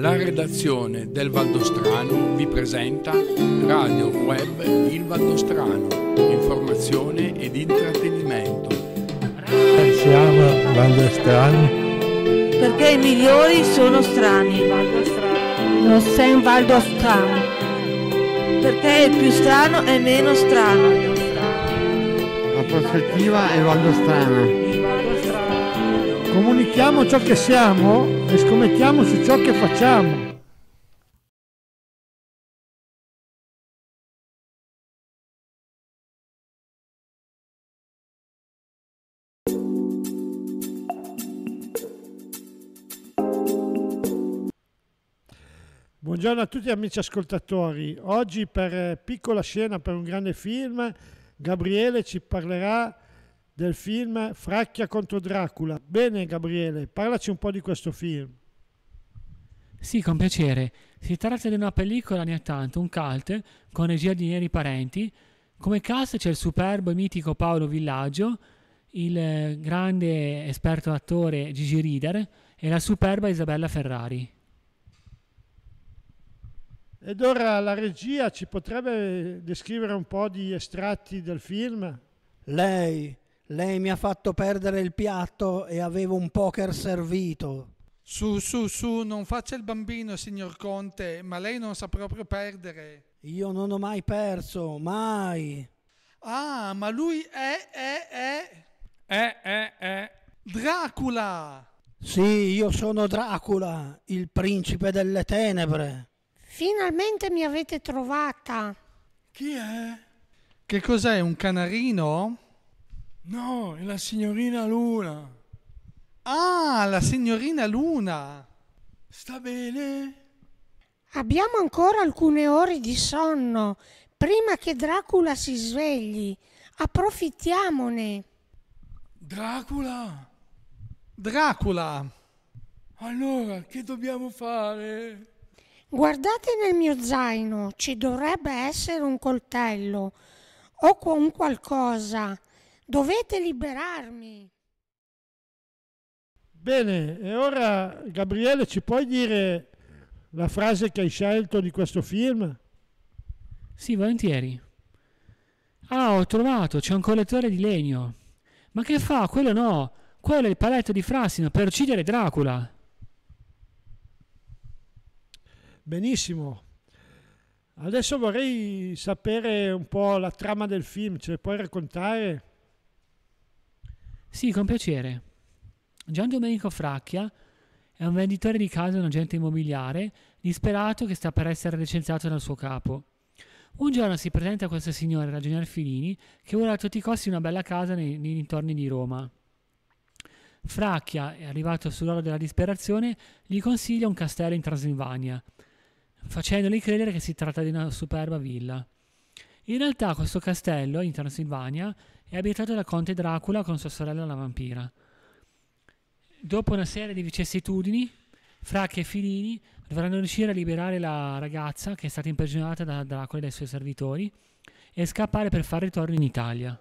La redazione del Valdostrano vi presenta Radio Web Il Valdostrano, informazione ed intrattenimento. Siamo Valdostrani. Perché i migliori sono strani. Non sei un Valdostrano. Perché il più strano è meno strano. La prospettiva è Valdostrana. Comunichiamo ciò che siamo e scommettiamo su ciò che facciamo. Buongiorno a tutti amici ascoltatori. Oggi per eh, piccola scena per un grande film Gabriele ci parlerà del film Fracchia contro Dracula. Bene Gabriele, parlaci un po' di questo film. Sì, con piacere. Si tratta di una pellicola anni 80, un cult, con regia di Neri Parenti. Come cast c'è il superbo e mitico Paolo Villaggio, il eh, grande esperto attore Gigi Rider e la superba Isabella Ferrari. Ed ora la regia ci potrebbe descrivere un po' di estratti del film? Lei lei mi ha fatto perdere il piatto e avevo un poker servito. Su, su, su, non faccia il bambino, signor Conte, ma lei non sa proprio perdere. Io non ho mai perso, mai. Ah, ma lui è, è, è... È, è, è... Dracula! Sì, io sono Dracula, il principe delle tenebre. Finalmente mi avete trovata. Chi è? Che cos'è, un canarino? No, è la signorina Luna. Ah, la signorina Luna. Sta bene? Abbiamo ancora alcune ore di sonno prima che Dracula si svegli. Approfittiamone. Dracula? Dracula. Allora, che dobbiamo fare? Guardate nel mio zaino, ci dovrebbe essere un coltello o un qualcosa. Dovete liberarmi. Bene, e ora Gabriele ci puoi dire la frase che hai scelto di questo film? Sì, volentieri. Ah, ho trovato, c'è un collettore di legno. Ma che fa? Quello no, quello è il paletto di Frassino per uccidere Dracula. Benissimo. Adesso vorrei sapere un po' la trama del film, ce la puoi raccontare? Sì, con piacere. Gian Domenico Fracchia è un venditore di casa e un agente immobiliare, disperato che sta per essere licenziato dal suo capo. Un giorno si presenta a questa signora, la General Filini, che vuole a tutti i costi una bella casa nei, nei dintorni di Roma. Fracchia, arrivato sull'oro della disperazione, gli consiglia un castello in Transilvania, facendogli credere che si tratta di una superba villa. In realtà questo castello in Transilvania è abitato da Conte Dracula con sua sorella la vampira. Dopo una serie di vicissitudini, Frac e Filini dovranno riuscire a liberare la ragazza che è stata imprigionata da Dracula e dai suoi servitori e scappare per far ritorno in Italia.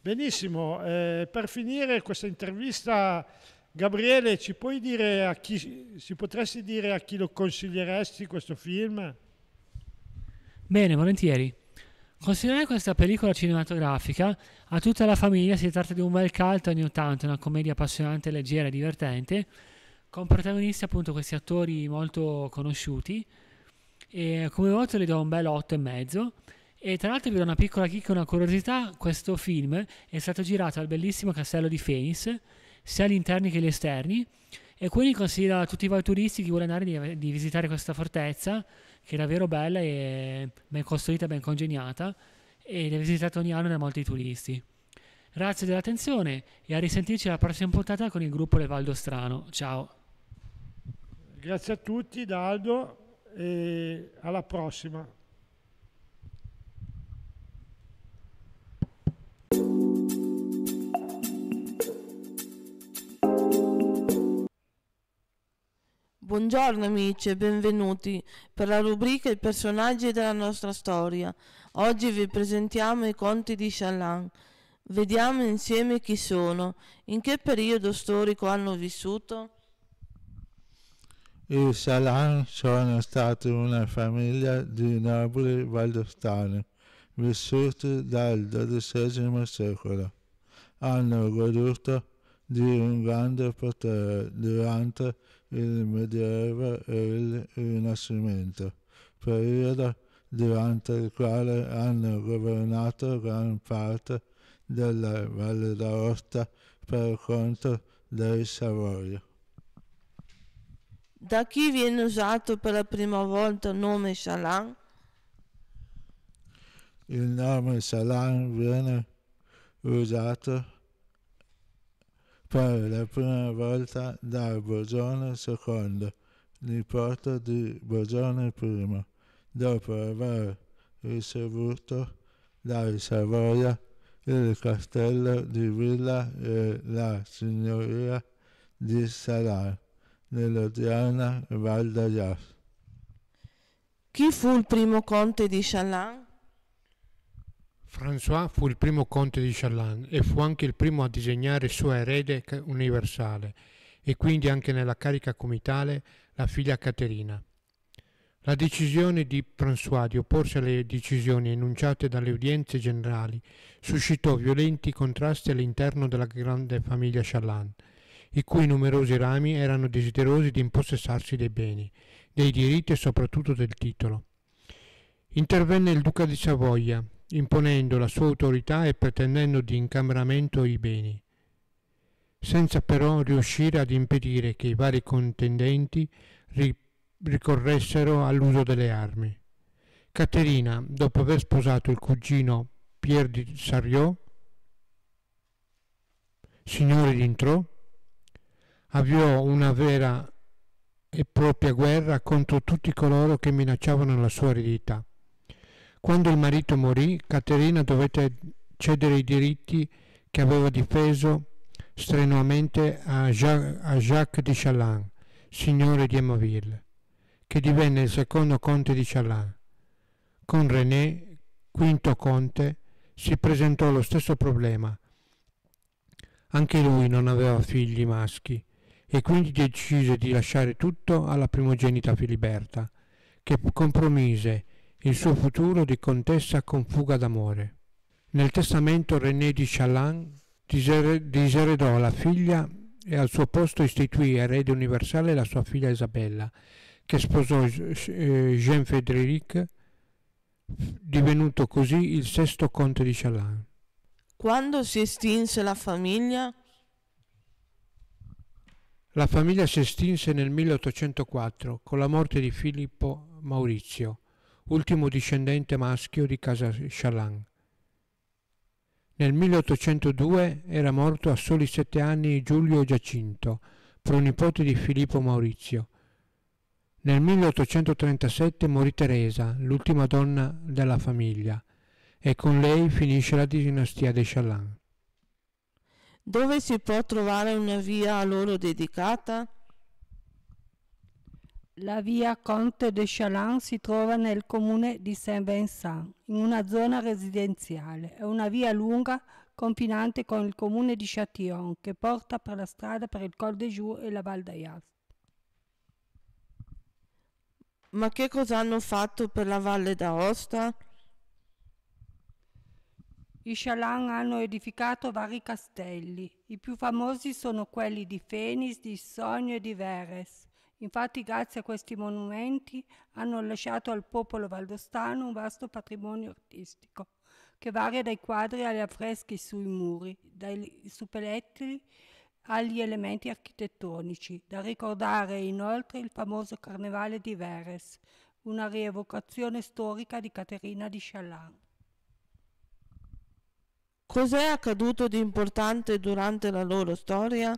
Benissimo, eh, per finire questa intervista Gabriele, ci puoi dire a chi, ci potresti dire a chi lo consiglieresti questo film? Bene, volentieri. Considerare questa pellicola cinematografica a tutta la famiglia si tratta di un bel caldo ogni tanto, una commedia appassionante, leggera e divertente, con protagonisti appunto questi attori molto conosciuti. E come voto le do un bel 8,5. E tra l'altro vi do una piccola chicca, una curiosità, questo film è stato girato al bellissimo castello di Phoenix, sia gli interni che gli esterni, e quindi consiglio a tutti i voi turisti, chi vuole andare, di, di visitare questa fortezza, che è davvero bella e ben costruita, ben congegnata ed è visitata ogni anno da molti turisti. Grazie dell'attenzione e a risentirci alla prossima puntata con il gruppo Levaldo Strano. Ciao. Grazie a tutti, Daldo, e alla prossima. Buongiorno amici e benvenuti per la rubrica I personaggi della nostra storia. Oggi vi presentiamo i conti di Chalan. Vediamo insieme chi sono, in che periodo storico hanno vissuto. I Chalan sono stati una famiglia di nobili valdostani, vissuti dal XII secolo. Hanno goduto di un grande potere durante il Medioevo e il Rinascimento, periodo durante il quale hanno governato gran parte della Valle d'Aosta per conto dei Savoia. Da chi viene usato per la prima volta il nome Salan? Il nome Salan viene usato per la prima volta da Bogione II, nipote di Bogione I, dopo aver ricevuto dai Savoia il castello di Villa e la signoria di Salar, nell'odierna Val d'Ayas. Chi fu il primo conte di Chalin? François fu il primo conte di Challan e fu anche il primo a disegnare suo erede universale e quindi anche nella carica comitale la figlia Caterina. La decisione di François di opporsi alle decisioni enunciate dalle udienze generali suscitò violenti contrasti all'interno della grande famiglia Challan, i cui numerosi rami erano desiderosi di impossessarsi dei beni, dei diritti e soprattutto del titolo. Intervenne il duca di Savoia, imponendo la sua autorità e pretendendo di incameramento i beni, senza però riuscire ad impedire che i vari contendenti ricorressero all'uso delle armi. Caterina, dopo aver sposato il cugino Pier di Sariò, signore di d'Intrò, avviò una vera e propria guerra contro tutti coloro che minacciavano la sua eredità quando il marito morì, Caterina dovette cedere i diritti che aveva difeso strenuamente a Jacques, de Chaland, signore di Emaville, che divenne il secondo conte di Chaland. Con René, quinto conte, si presentò lo stesso problema. Anche lui non aveva figli maschi e quindi decise di lasciare tutto alla primogenita Filiberta, che compromise il suo futuro di contessa con fuga d'amore. Nel testamento René di Chaland diseredò la figlia e al suo posto istituì erede universale la sua figlia Isabella, che sposò eh, Jean-Frédéric, divenuto così il sesto conte di Chaland. Quando si estinse la famiglia? La famiglia si estinse nel 1804 con la morte di Filippo Maurizio, ultimo discendente maschio di Casa Chalan. Nel 1802 era morto a soli sette anni Giulio Giacinto, pronipote di Filippo Maurizio. Nel 1837 morì Teresa, l'ultima donna della famiglia, e con lei finisce la dinastia dei Chalan. Dove si può trovare una via a loro dedicata? La via Comte de Chaland si trova nel comune di Saint-Vincent, in una zona residenziale. È una via lunga confinante con il comune di Châtillon che porta per la strada per il Col de Joux e la Val d'Ayas. Ma che cosa hanno fatto per la Valle d'Aosta? I Chalan hanno edificato vari castelli. I più famosi sono quelli di Fenis, di Sogno e di Veres. Infatti grazie a questi monumenti hanno lasciato al popolo valdostano un vasto patrimonio artistico che varia dai quadri agli affreschi sui muri, dai suppellettili agli elementi architettonici. Da ricordare inoltre il famoso Carnevale di Veres, una rievocazione storica di Caterina di Chaland. Cos'è accaduto di importante durante la loro storia?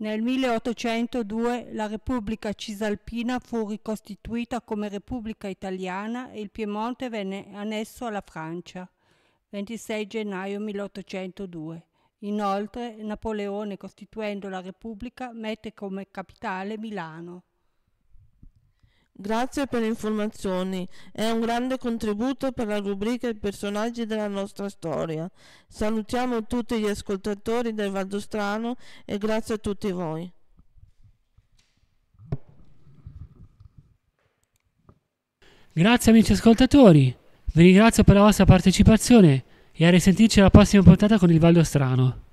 Nel 1802 la Repubblica Cisalpina fu ricostituita come Repubblica Italiana e il Piemonte venne annesso alla Francia. 26 gennaio 1802. Inoltre Napoleone, costituendo la Repubblica, mette come capitale Milano. Grazie per le informazioni, è un grande contributo per la rubrica I personaggi della nostra storia. Salutiamo tutti gli ascoltatori del Valdostrano e grazie a tutti voi. Grazie amici ascoltatori, vi ringrazio per la vostra partecipazione e a risentirci alla prossima puntata con il Valdostrano.